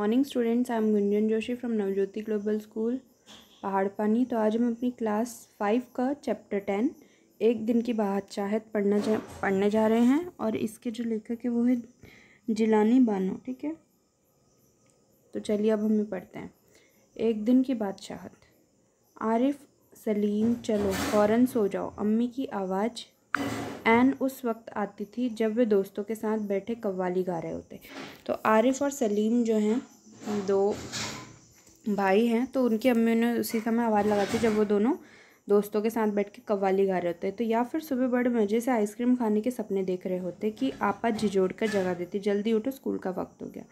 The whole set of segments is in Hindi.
morning students I am Gunjan Joshi from Navjyoti global school Pahad Pani तो आज हम अपनी क्लास फाइव का चैप्टर टेन एक दिन की बादशाहत पढ़ना जा पढ़ने जा रहे हैं और इसके जो लेखक है वो है जिलानी बानो ठीक है तो चलिए अब हमें पढ़ते हैं एक दिन की बादशाहत आरिफ सलीम चलो फ़ौर सो जाओ अम्मी की आवाज़ एन उस वक्त आती थी जब वे दोस्तों के साथ बैठे कव्वाली गा रहे होते तो आरिफ और सलीम जो हैं दो भाई हैं तो उनकी अम्मी ने उसी समय आवाज़ लगाती जब वो दोनों दोस्तों के साथ बैठ के कव्वाली गा रहे होते तो या फिर सुबह बड़े मज़े से आइसक्रीम खाने के सपने देख रहे होते कि आपा झिझोड़ कर जगा देती जल्दी उठो स्कूल का वक्त हो गया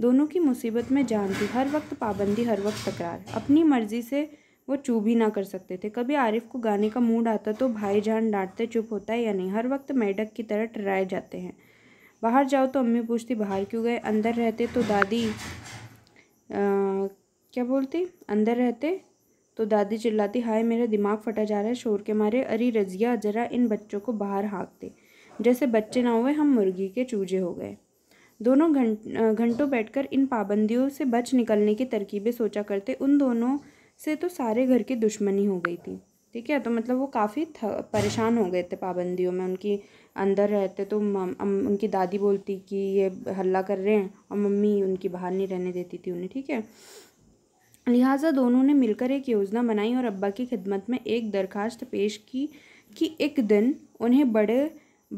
दोनों की मुसीबत में जान थी हर वक्त पाबंदी हर वक्त तकरार अपनी मर्ज़ी से वो चू भी ना कर सकते थे कभी आरिफ को गाने का मूड आता तो भाईजान डांटते चुप होता है या नहीं हर वक्त मेढक की तरह टराए जाते हैं बाहर जाओ तो अम्मी पूछती बाहर क्यों गए अंदर रहते तो दादी आ, क्या बोलती अंदर रहते तो दादी चिल्लाती हाय मेरा दिमाग फटा जा रहा है शोर के मारे अरे रजिया ज़रा इन बच्चों को बाहर हाँक दे जैसे बच्चे ना हुए हम मुर्गी के चूजे हो गए दोनों घंट घंटों बैठकर इन पाबंदियों से बच निकलने की तरकीबें सोचा करते उन दोनों से तो सारे घर की दुश्मनी हो गई थी ठीक है तो मतलब वो काफ़ी परेशान हो गए थे पाबंदियों में उनकी अंदर रहते तो मम उनकी दादी बोलती कि ये हल्ला कर रहे हैं और मम्मी उनकी बाहर नहीं रहने देती थी उन्हें ठीक है लिहाजा दोनों ने मिलकर एक योजना बनाई और अब्बा की खिदमत में एक दरखास्त पेश की कि एक दिन उन्हें बड़े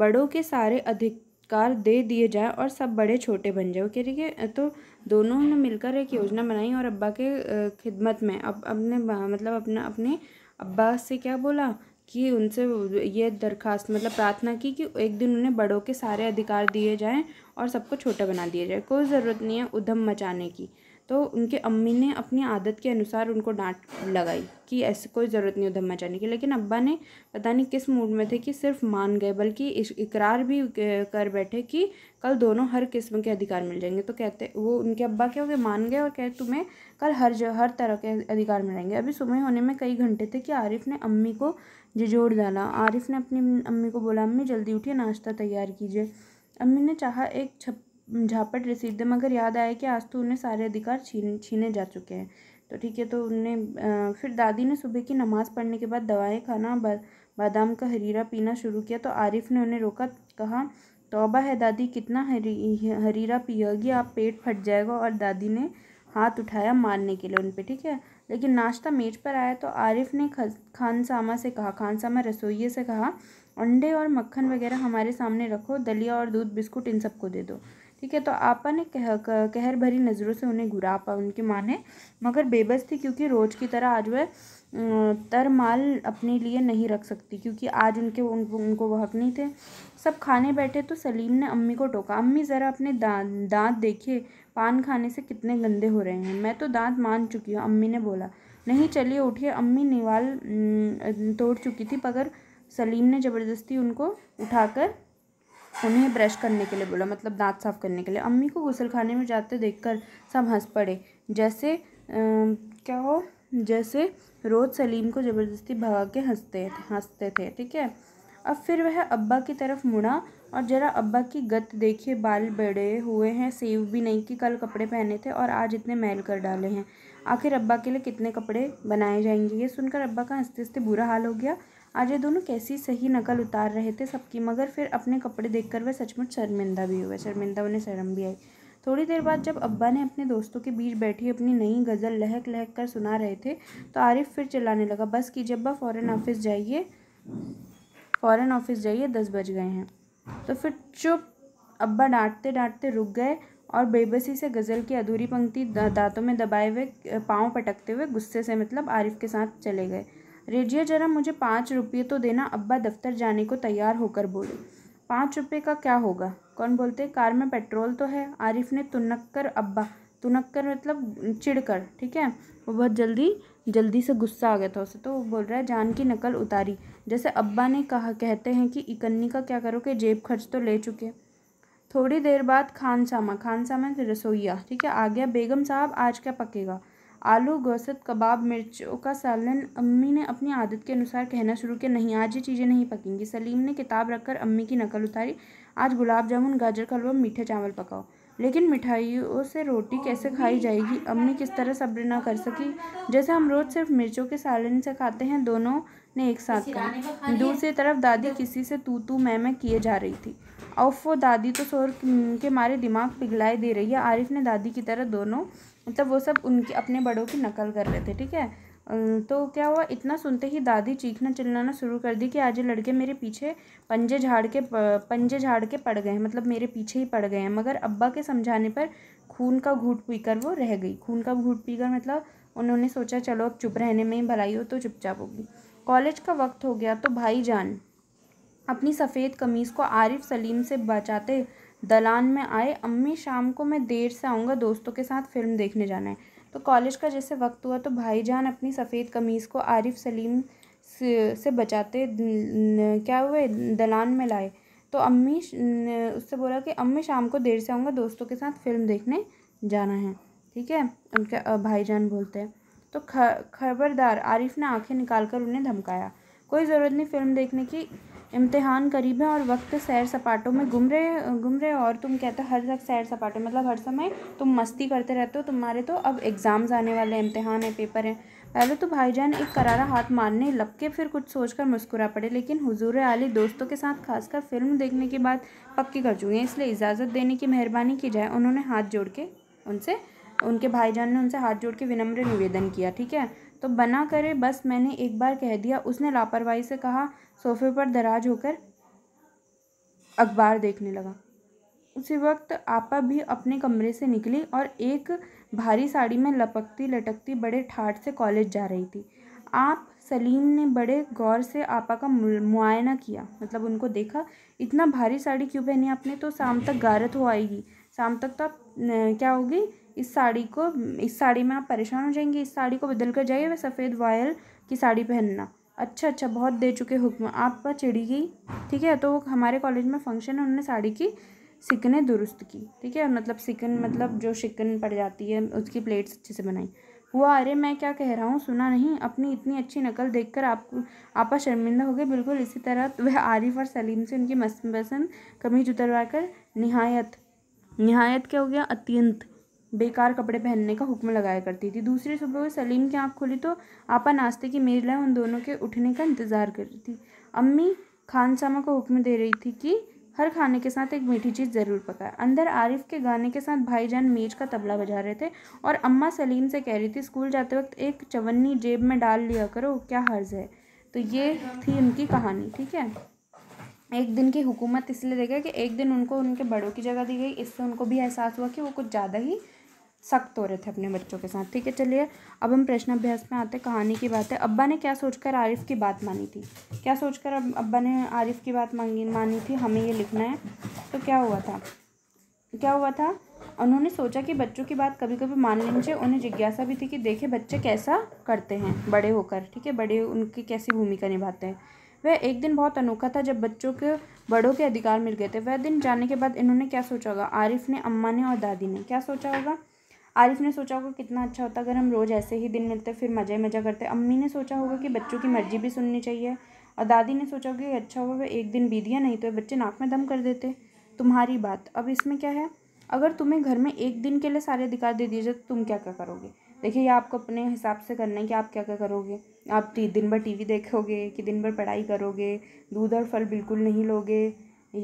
बड़ों के सारे अधिक पुरस्कार दे दिए जाए और सब बड़े छोटे बन जाए ओके ठीक है तो दोनों ने मिलकर एक योजना बनाई और अब्बा के खिदमत में अब अपने मतलब अपना अपने अब्बा से क्या बोला कि उनसे ये दरखास्त मतलब प्रार्थना की कि एक दिन उन्हें बड़ों के सारे अधिकार दिए जाएं और सबको छोटा बना दिया जाए कोई ज़रूरत नहीं है उधम मचाने की तो उनके अम्मी ने अपनी आदत के अनुसार उनको डांट लगाई कि ऐसी कोई ज़रूरत नहीं हो धम्मा जाने की लेकिन अब्बा ने पता नहीं किस मूड में थे कि सिर्फ मान गए बल्कि इकरार भी कर बैठे कि कल दोनों हर किस्म के अधिकार मिल जाएंगे तो कहते वो उनके अब्बा क्या हो गए मान गए और कहे तुम्हें कल हर ज, हर तरह के अधिकार मिल जाएंगे अभी सुबह होने में कई घंटे थे कि आरिफ ने अम्मी को झिझोड़ डाला आरिफ ने अपनी अम्मी को बोला अम्मी जल्दी उठिए नाश्ता तैयार कीजिए अम्मी ने चाहा एक छप झापट रसीद दे मगर याद आया कि आज तो उन्हें सारे अधिकार छीन छीने जा चुके हैं तो ठीक है तो उन्हें फिर दादी ने सुबह की नमाज़ पढ़ने के बाद दवाएं खाना बादाम का हरीरा पीना शुरू किया तो आरिफ ने उन्हें रोका कहा तोबा है दादी कितना हरी हरीरा पियोगी आप पेट फट जाएगा और दादी ने हाथ उठाया मारने के लिए उन पर ठीक है लेकिन नाश्ता मेज पर आया तो आरिफ ने खानसामा से कहा खानसामा रसोइये से कहा अंडे और मक्खन वगैरह हमारे सामने रखो दलिया और दूध बिस्कुट इन सबको दे दो ठीक है तो आपा ने कह कहर भरी नज़रों से उन्हें घुरा आपा उनकी माँ ने मगर बेबस थी क्योंकि रोज़ की तरह आज वह अं, तर माल अपने लिए नहीं रख सकती क्योंकि आज उनके उन, उनको वह हक नहीं थे सब खाने बैठे तो सलीम ने अम्मी को टोका अम्मी ज़रा अपने दांत दांत देखिए पान खाने से कितने गंदे हो रहे हैं मैं तो दांत मान चुकी हूँ अम्मी ने बोला नहीं चलिए उठिए अम्मी निवाल अं, तोड़ चुकी थी मगर सलीम ने ज़बरदस्ती उनको उठाकर उन्हें ब्रश करने के लिए बोला मतलब दांत साफ़ करने के लिए अम्मी को गुसल खाने में जाते देखकर सब हंस पड़े जैसे आ, क्या हो जैसे रोज़ सलीम को ज़बरदस्ती भगा के हंसते हंसते थे ठीक है अब फिर वह अब्बा की तरफ मुड़ा और ज़रा अब्बा की गत देखिए बाल बड़े हुए हैं सेव भी नहीं कि कल कपड़े पहने थे और आज इतने मैल कर डाले हैं आखिर अब्बा के लिए कितने कपड़े बनाए जाएंगे ये सुनकर अब्बा का हंसते हंसते बुरा हाल हो गया आज ये दोनों कैसी सही नकल उतार रहे थे सबकी मगर फिर अपने कपड़े देखकर वह सचमुच शर्मिंदा भी हुए शर्मिंदा उन्हें शर्म भी आई थोड़ी देर बाद जब अब्बा ने अपने दोस्तों के बीच बैठी अपनी नई गज़ल लहक लहक कर सुना रहे थे तो आरिफ फिर चिल्लाने लगा बस कीजिए अब्बा फ़ौरन ऑफिस जाइए फ़ौरन ऑफिस जाइए दस बज गए हैं तो फिर चुप अब्बा डांटते डांटते रुक गए और बेबसी से गज़ल की अधूरी पंक्ति दांतों में दबाए हुए पाँव पटकते हुए गुस्से से मतलब आरिफ के साथ चले गए रेजिया जरा मुझे पाँच रुपये तो देना अब्बा दफ्तर जाने को तैयार होकर बोले पाँच रुपये का क्या होगा कौन बोलते कार में पेट्रोल तो है आरिफ ने तुनक्कर अब्बा तुनक्कर मतलब चिड़कर ठीक है वो बहुत जल्दी जल्दी से गुस्सा आ गया था उसे तो वो बोल रहा है जान की नकल उतारी जैसे अब्बा ने कहा कहते हैं कि इकन्नी का क्या करो कि जेब खर्च तो ले चुके थोड़ी देर बाद खान सामा खान सामा रसोईया ठीक है आ गया बेगम साहब आज क्या पकेगा आलू गोश्त कबाब मिर्चों का सालन अम्मी ने अपनी आदत के अनुसार कहना शुरू किया नहीं आज ये चीज़ें नहीं पकेंगी सलीम ने किताब रखकर अम्मी की नकल उतारी आज गुलाब जामुन गाजर का हलवा मीठे चावल पकाओ लेकिन मिठाइयों से रोटी कैसे खाई जाएगी अम्मी किस तरह सब्र ना कर सकी जैसे हम रोज़ सिर्फ मिर्चों के सालन से खाते हैं दोनों ने एक साथ कहा दूसरी तरफ दादी किसी से तू तू मैं मैं किए जा रही थी औफ वो दादी तो शोर के मारे दिमाग पिघलाए दे रही है आरिफ ने दादी की तरह दोनों मतलब वो सब उनके अपने बड़ों की नकल कर रहे थे ठीक है तो क्या हुआ इतना सुनते ही दादी चीखना चिल्लाना शुरू कर दी कि आज ये लड़के मेरे पीछे पंजे झाड़ के पंजे झाड़ के पड़ गए हैं मतलब मेरे पीछे ही पड़ गए हैं मगर अब्बा के समझाने पर खून का घूट पीकर वो रह गई खून का घूट पीकर मतलब उन्होंने सोचा चलो अब चुप रहने में ही भलाई हो तो चुपचाप होगी कॉलेज का वक्त हो गया तो भाईजान अपनी सफ़ेद कमीज़ को आरिफ सलीम से बचाते दलान में आए अम्मी शाम को मैं देर से आऊँगा दोस्तों के साथ फ़िल्म देखने जाना है तो कॉलेज का जैसे वक्त हुआ तो भाईजान अपनी सफ़ेद कमीज़ को आरिफ सलीम से बचाते क्या हुए दलान में लाए तो अम्मी उससे बोला कि अम्मी शाम को देर से आऊँगा दोस्तों के साथ फ़िल्म देखने जाना है ठीक है उनके भाईजान बोलते हैं तो खबरदार आरिफ ने आंखें निकालकर उन्हें धमकाया कोई ज़रूरत नहीं फ़िल्म देखने की इम्तहान करीब है और वक्त सैर सपाटों में घूम रहे घूम रहे और तुम कहते हो हर वक्त सैर सपाटों मतलब हर समय तुम मस्ती करते रहते हो तुम्हारे तो अब एग्ज़ाम्स आने वाले हैं इम्तहान है पेपर हैं पहले तो भाईजान एक करारा हाथ मारने लग के फिर कुछ सोचकर मुस्कुरा पड़े लेकिन हुजूर आली दोस्तों के साथ खासकर फिल्म देखने के बाद पक्की कर चुकी हैं इसलिए इजाज़त देने की मेहरबानी की जाए उन्होंने हाथ जोड़ के उनसे उनके भाईजान ने उनसे हाथ जोड़ के विनम्र निवेदन किया ठीक है तो बना करे बस मैंने एक बार कह दिया उसने लापरवाही से कहा सोफे पर दराज होकर अखबार देखने लगा उसी वक्त आपा भी अपने कमरे से निकली और एक भारी साड़ी में लपकती लटकती बड़े ठाट से कॉलेज जा रही थी आप सलीम ने बड़े गौर से आपा का मुआयना किया मतलब उनको देखा इतना भारी साड़ी क्यों पहनी आपने तो शाम तक गारत हो आएगी शाम तक तो आप क्या होगी इस साड़ी को इस साड़ी में आप परेशान हो जाएंगे इस साड़ी को बदल कर जाइए वह सफ़ेद वायल की साड़ी पहनना अच्छा अच्छा बहुत दे चुके हुक्म आप पर चिड़ी गई ठीक है तो हमारे कॉलेज में फंक्शन है उन्होंने साड़ी की सिकने दुरुस्त की ठीक है मतलब सिकन मतलब जो शिकन पड़ जाती है उसकी प्लेट्स अच्छे से बनाई हुआ अरे मैं क्या कह रहा हूँ सुना नहीं अपनी इतनी अच्छी नकल देखकर आप आपा शर्मिंदा हो गए बिल्कुल इसी तरह तो वह आरिफ और सलीम से उनकी पसंद कमीज उतरवा कर निहायत निहायत क्या हो गया अत्यंत बेकार कपड़े पहनने का हुक्म लगाया करती थी दूसरे सुबह सलीम की आँख खोली तो आपा नाश्ते की मेज लाए उन दोनों के उठने का इंतज़ार कर रही थी अम्मी खान सामा को हुक्म दे रही थी कि हर खाने के साथ एक मीठी चीज़ ज़रूर पकाए अंदर आरिफ के गाने के साथ भाईजान मेज का तबला बजा रहे थे और अम्मा सलीम से कह रही थी स्कूल जाते वक्त एक चवन्नी जेब में डाल लिया करो क्या हर्ज है तो ये थी उनकी कहानी ठीक है एक दिन की हुकूमत इसलिए देखा कि एक दिन उनको उनके बड़ों की जगह दी गई इससे उनको भी एहसास हुआ कि वो कुछ ज़्यादा ही सख्त हो रहे थे अपने बच्चों के साथ ठीक है चलिए अब हम प्रश्न अभ्यास में आते कहानी की बात है अब्बा ने क्या सोचकर आरिफ की बात मानी थी क्या सोचकर अब अब्बा ने आरिफ की बात मांगी मानी थी हमें ये लिखना है तो क्या हुआ था क्या हुआ था उन्होंने सोचा कि बच्चों की बात कभी कभी मान लेनी चाहिए उन्हें जिज्ञासा भी थी कि देखे बच्चे कैसा करते हैं बड़े होकर ठीक है बड़े उनकी कैसी भूमिका निभाते हैं वह एक दिन बहुत अनोखा था जब बच्चों के बड़ों के अधिकार मिल गए थे वह दिन जाने के बाद इन्होंने क्या सोचा होगा आरिफ ने अम्मा ने और दादी ने क्या सोचा होगा आरिफ ने सोचा होगा कितना अच्छा होता अगर हम रोज़ ऐसे ही दिन मिलते फिर मज़े मज़ा करते अम्मी ने सोचा होगा कि बच्चों की मर्ज़ी भी सुननी चाहिए और दादी ने सोचा होगा कि अच्छा होगा एक दिन बीत दिया नहीं तो बच्चे नाक में दम कर देते तुम्हारी बात अब इसमें क्या है अगर तुम्हें घर में एक दिन के लिए सारे अधिकार दे दिए जाए तो तुम क्या क्या करोगे देखिए ये आपको अपने हिसाब से करना है कि आप क्या क्या करोगे आप दिन भर टीवी देखोगे कि दिन भर पढ़ाई करोगे दूध और फल बिल्कुल नहीं लोगे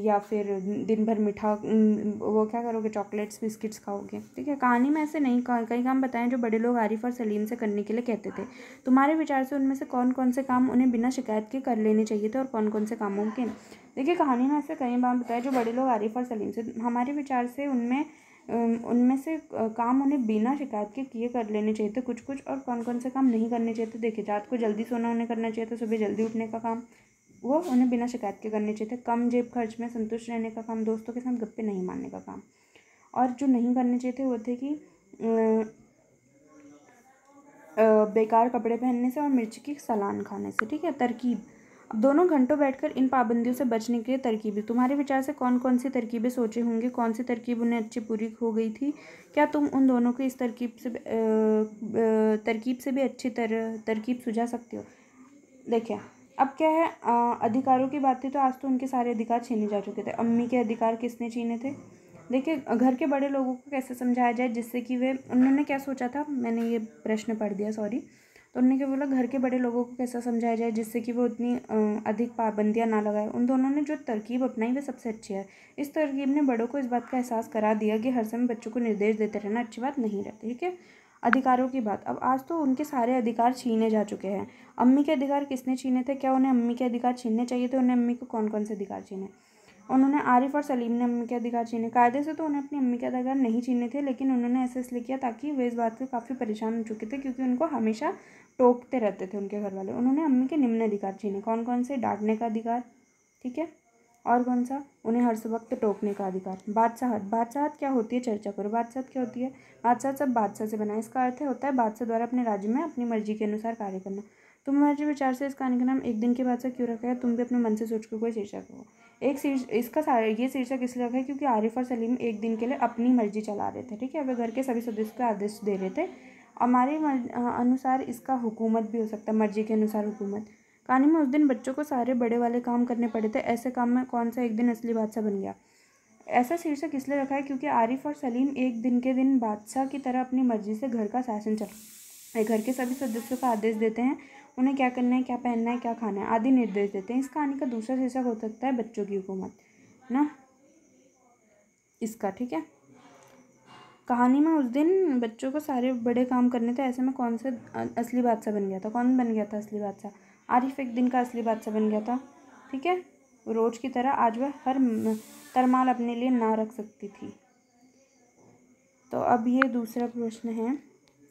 या फिर दिन भर मीठा वो क्या करोगे चॉकलेट्स बिस्किट्स खाओगे ठीक है कहानी में ऐसे नहीं कई काम बताएं जो बड़े लोग आरिफ और सलीम से करने के लिए कहते थे तुम्हारे विचार से उनमें से कौन कौन से काम उन्हें बिना शिकायत के कर लेने चाहिए थे और कौन कौन से कामों के देखिए कहानी में ऐसे कई बार बताएं जो बड़े लोग आरिफ और सलीम से हमारे विचार से उनमें उनमें से काम उन्हें बिना शिकायत के किए कर लेने चाहिए थे कुछ कुछ और कौन कौन से काम नहीं करने चाहिए थे देखिए रात को जल्दी सोना उन्हें करना चाहिए था सुबह जल्दी उठने का काम वो उन्हें बिना शिकायत के करने चाहिए थे कम जेब खर्च में संतुष्ट रहने का काम दोस्तों के साथ गप्पे नहीं मारने का काम और जो नहीं करने चाहिए थे वो थे कि बेकार कपड़े पहनने से और मिर्च की सलान खाने से ठीक है तरकीब अब दोनों घंटों बैठकर इन पाबंदियों से बचने के लिए तरकीबें तुम्हारे विचार से कौन कौन सी तरकीबें सोचे होंगे कौन सी तरकीब उन्हें अच्छी पूरी हो गई थी क्या तुम उन दोनों को इस तरकीब से तरकीब से भी अच्छी तर तरकीब सुझा सकते हो देखिए अब क्या है आ, अधिकारों की बात थी तो आज तो उनके सारे अधिकार छीने जा चुके थे अम्मी के अधिकार किसने छीने थे देखिए घर के बड़े लोगों को कैसे समझाया जाए जिससे कि वे उन्होंने क्या सोचा था मैंने ये प्रश्न पढ़ दिया सॉरी तो उन्होंने क्या बोला घर के बड़े लोगों को कैसा समझाया जाए जिससे कि वो उतनी अधिक पाबंदियाँ ना लगाए उन दोनों ने जो तरकीब अपनाई वह सबसे अच्छी है इस तरकीब ने बड़ों को इस बात का एहसास करा दिया कि हर समय बच्चों को निर्देश देते रहना अच्छी बात नहीं रहती ठीक है अधिकारों की बात अब आज तो उनके सारे अधिकार छीने जा चुके हैं अम्मी के अधिकार किसने छीने थे क्या उन्हें अम्मी के अधिकार छीनने चाहिए थे उन्हें अम्मी को कौन कौन से अधिकार छीने उन्होंने आरिफ और सलीम ने अम्मी के अधिकार छीने कायदे से तो उन्हें अपनी अम्मी के अधिकार नहीं छीने थे लेकिन उन्होंने ऐसे इसलिए किया ताकि वे इस बात से काफ़ी परेशान हो चुके थे क्योंकि उनको हमेशा टोकते रहते थे उनके घर वाले उन्होंने अम्मी के निम्न अधिकार छीने कौन कौन से डांटने का अधिकार ठीक है और कौन सा उन्हें हर वक्त टोकने का अधिकार बादशाहत बादशाहत क्या होती है चर्चा करो बादशाहत क्या होती है बादशाह सब बादशाह से बना इसका अर्थ होता है बादशाह द्वारा अपने राज्य में अपनी मर्जी के अनुसार कार्य करना तुम मर्जी विचार से इस कहानी का नाम एक दिन के बादशाह क्यों रखा है तुम भी अपने मन से सोच कर कोई शीर्षक हो एक शीर्ष इसका सारा ये शीर्षक इसलिए रखा है क्योंकि आरिफ और सलीम एक दिन के लिए अपनी मर्जी चला रहे थे ठीक है वे घर के सभी सदस्य को आदेश दे रहे थे हमारे हाँ, अनुसार इसका हुकूमत भी हो सकता है मर्जी के अनुसार हुकूमत कहानी में उस दिन बच्चों को सारे बड़े वाले काम करने पड़े थे ऐसे काम में कौन सा एक दिन असली बादशाह बन गया ऐसा शीर्षक इसलिए रखा है क्योंकि आरिफ और सलीम एक दिन के दिन बादशाह की तरह अपनी मर्जी से घर का शासन चल घर के सभी सदस्यों का आदेश देते हैं उन्हें क्या करना है क्या पहनना है क्या खाना है आदि निर्देश देते हैं इस कहानी का दूसरा शीर्षक हो सकता है बच्चों की हुकूमत ना इसका ठीक है कहानी में उस दिन बच्चों को सारे बड़े काम करने थे ऐसे में कौन सा असली बादशाह बन गया था कौन बन गया था असली बादशाह आरिफ एक दिन का असली बादशाह बन गया था ठीक है रोज की तरह आज वह हर तरमाल अपने लिए ना रख सकती थी तो अब ये दूसरा प्रश्न है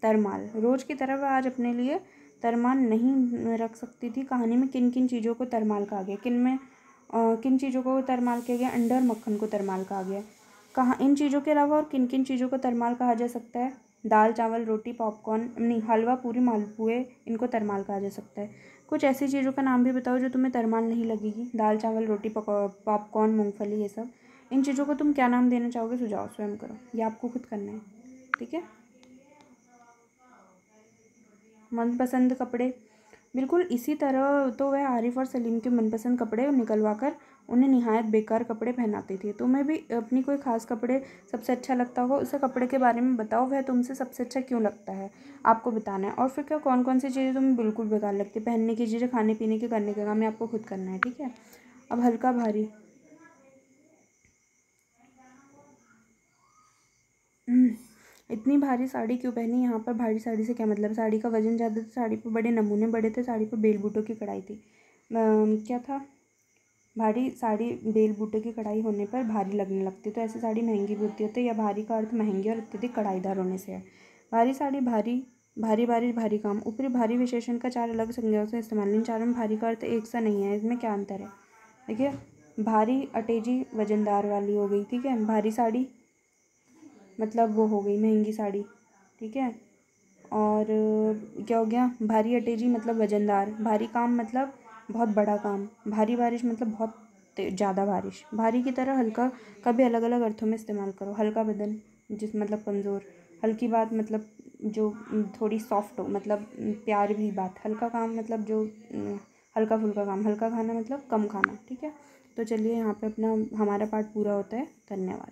तरमाल रोज की तरह वह आज अपने लिए तरमाल नहीं रख सकती थी कहानी में किन किन चीज़ों को तरमाल कहा गया किन में आ, किन चीज़ों को तरमाल किया गया अंडर मक्खन को तरमाल कहा गया कहाँ इन चीज़ों के अलावा और किन किन चीज़ों को तरमाल कहा जा सकता है दाल चावल रोटी पॉपकॉर्न नहीं हलवा पूरी मालपुए इनको तरमाल कहा जा सकता है कुछ ऐसी चीज़ों का नाम भी बताओ जो तुम्हें तरमान नहीं लगेगी दाल चावल रोटी पॉपकॉर्न मूँगफली ये सब इन चीज़ों को तुम क्या नाम देना चाहोगे सुझाओ स्वयं करो ये आपको खुद करना है ठीक है मनपसंद कपड़े बिल्कुल इसी तरह तो वह आरिफ और सलीम के मनपसंद कपड़े निकलवा कर उन्हें निहायत बेकार कपड़े पहनाती थी तुम्हें तो भी अपनी कोई ख़ास कपड़े सबसे अच्छा लगता होगा उसे कपड़े के बारे में बताओ वह तुमसे सबसे अच्छा क्यों लगता है आपको बताना है और फिर क्या कौन कौन सी चीज़ें तुम्हें बिल्कुल बेकार लगती है पहनने की चीज़ें खाने पीने के करने के काम आपको खुद करना है ठीक है अब हल्का भारी हम्म, इतनी भारी साड़ी क्यों पहनी यहाँ पर भारी साड़ी से क्या मतलब साड़ी का वजन ज़्यादा था साड़ी पर बड़े नमूने बड़े थे साड़ी पर बेल बूटों की कढ़ाई थी आ, क्या था भारी साड़ी बेल बूटे की कढ़ाई होने पर भारी लगने लगती है तो ऐसी साड़ी महंगी भी होती है तो यह भारी का अर्थ महंगी और अत्यधिक कढ़ाईदार होने से है भारी साड़ी भारी भारी भारी भारी काम ऊपरी भारी विशेषण का चार अलग संज्ञाओं से इस्तेमाल इन चारों में भारी का अर्थ एक सा नहीं है इसमें क्या अंतर है देखिए भारी अटेजी वजनदार वाली हो गई ठीक है भारी साड़ी मतलब वो हो गई महंगी साड़ी ठीक है और क्या हो गया भारी अटेजी मतलब वजनदार भारी काम मतलब बहुत बड़ा काम भारी बारिश मतलब बहुत ज़्यादा बारिश भारी की तरह हल्का का भी अलग अलग अर्थों में इस्तेमाल करो हल्का बदन जिस मतलब कमज़ोर हल्की बात मतलब जो थोड़ी सॉफ्ट हो मतलब प्यार भी बात हल्का काम मतलब जो हल्का फुल्का काम हल्का खाना मतलब कम खाना ठीक है तो चलिए यहाँ पे अपना हमारा पार्ट पूरा होता है धन्यवाद